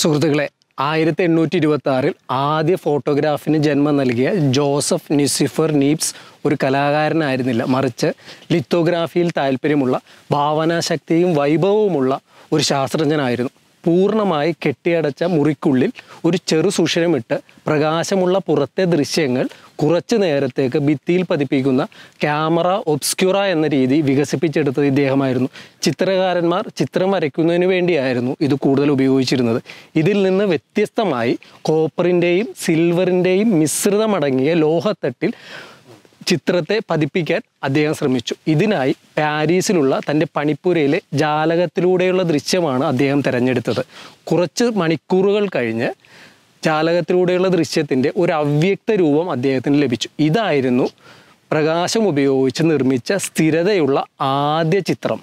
സുഹൃത്തുക്കളെ ആയിരത്തി എണ്ണൂറ്റി ഇരുപത്തി ആറിൽ ആദ്യ ഫോട്ടോഗ്രാഫിന് ജന്മം നൽകിയ ജോസഫ് നിസിഫർ നീബ്സ് ഒരു കലാകാരനായിരുന്നില്ല മറിച്ച് ലിത്തോഗ്രാഫിയിൽ താല്പര്യമുള്ള ഭാവനാശക്തിയും വൈഭവവുമുള്ള ഒരു ശാസ്ത്രജ്ഞനായിരുന്നു പൂർണ്ണമായി കെട്ടിയടച്ച മുറിക്കുള്ളിൽ ഒരു ചെറു സുഷിരമിട്ട് പ്രകാശമുള്ള പുറത്തെ ദൃശ്യങ്ങൾ കുറച്ച് നേരത്തേക്ക് ഭിത്തിയിൽ പതിപ്പിക്കുന്ന ക്യാമറ ഒബ്സ്ക്യൂറ എന്ന രീതി വികസിപ്പിച്ചെടുത്തത് ഇദ്ദേഹമായിരുന്നു ചിത്രകാരന്മാർ ചിത്രം വരയ്ക്കുന്നതിന് വേണ്ടിയായിരുന്നു ഇത് കൂടുതൽ ഉപയോഗിച്ചിരുന്നത് ഇതിൽ നിന്ന് വ്യത്യസ്തമായി കോപ്പറിൻ്റെയും സിൽവറിൻ്റെയും മിശ്രിതമടങ്ങിയ ലോഹത്തട്ടിൽ ചിത്രത്തെ പതിപ്പിക്കാൻ അദ്ദേഹം ശ്രമിച്ചു ഇതിനായി പാരീസിലുള്ള തൻ്റെ പണിപ്പുരയിലെ ജാലകത്തിലൂടെയുള്ള ദൃശ്യമാണ് അദ്ദേഹം തിരഞ്ഞെടുത്തത് കുറച്ച് മണിക്കൂറുകൾ കഴിഞ്ഞ് ചാലകത്തിലൂടെയുള്ള ദൃശ്യത്തിൻ്റെ ഒരു അവ്യക്ത രൂപം അദ്ദേഹത്തിന് ലഭിച്ചു ഇതായിരുന്നു പ്രകാശം ഉപയോഗിച്ച് നിർമ്മിച്ച സ്ഥിരതയുള്ള ആദ്യ ചിത്രം